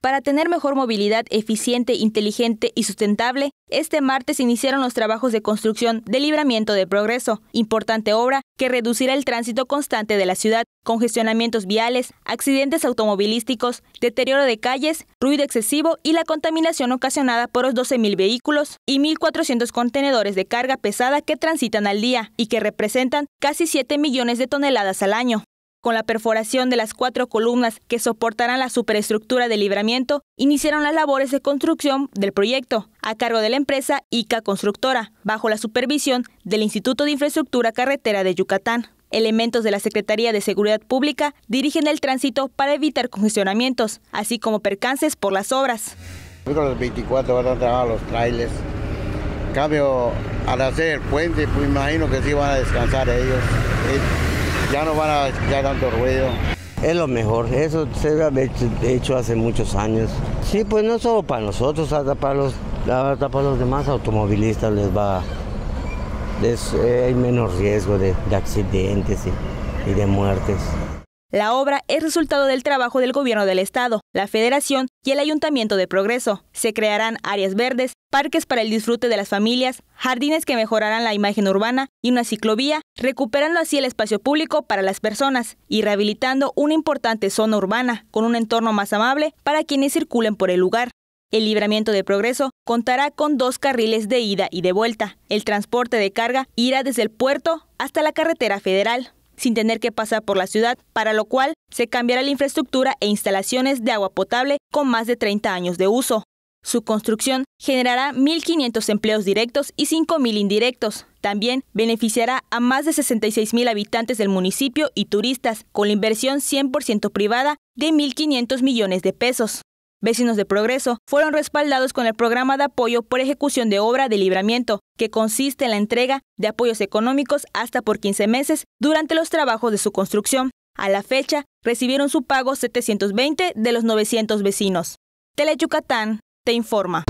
Para tener mejor movilidad eficiente, inteligente y sustentable, este martes iniciaron los trabajos de construcción del Libramiento de Progreso, importante obra que reducirá el tránsito constante de la ciudad, congestionamientos viales, accidentes automovilísticos, deterioro de calles, ruido excesivo y la contaminación ocasionada por los 12.000 vehículos y 1.400 contenedores de carga pesada que transitan al día y que representan casi 7 millones de toneladas al año con la perforación de las cuatro columnas que soportarán la superestructura de libramiento, iniciaron las labores de construcción del proyecto, a cargo de la empresa ICA Constructora, bajo la supervisión del Instituto de Infraestructura Carretera de Yucatán. Elementos de la Secretaría de Seguridad Pública dirigen el tránsito para evitar congestionamientos, así como percances por las obras. los 24 van a los trailers. En cambio, al hacer el puente, pues imagino que sí van a descansar ellos. Ya no van a escuchar tanto ruido. Es lo mejor, eso se ha hecho hace muchos años. Sí, pues no solo para nosotros, hasta para los, para los demás automovilistas les va, eh, hay menos riesgo de, accidentes y de muertes. La obra es resultado del trabajo del gobierno del estado, la federación y el ayuntamiento de Progreso. Se crearán áreas verdes parques para el disfrute de las familias, jardines que mejorarán la imagen urbana y una ciclovía, recuperando así el espacio público para las personas y rehabilitando una importante zona urbana con un entorno más amable para quienes circulen por el lugar. El libramiento de progreso contará con dos carriles de ida y de vuelta. El transporte de carga irá desde el puerto hasta la carretera federal, sin tener que pasar por la ciudad, para lo cual se cambiará la infraestructura e instalaciones de agua potable con más de 30 años de uso. Su construcción generará 1.500 empleos directos y 5.000 indirectos. También beneficiará a más de 66.000 habitantes del municipio y turistas, con la inversión 100% privada de 1.500 millones de pesos. Vecinos de Progreso fueron respaldados con el programa de apoyo por ejecución de obra de libramiento, que consiste en la entrega de apoyos económicos hasta por 15 meses durante los trabajos de su construcción. A la fecha, recibieron su pago 720 de los 900 vecinos. Tele te informa.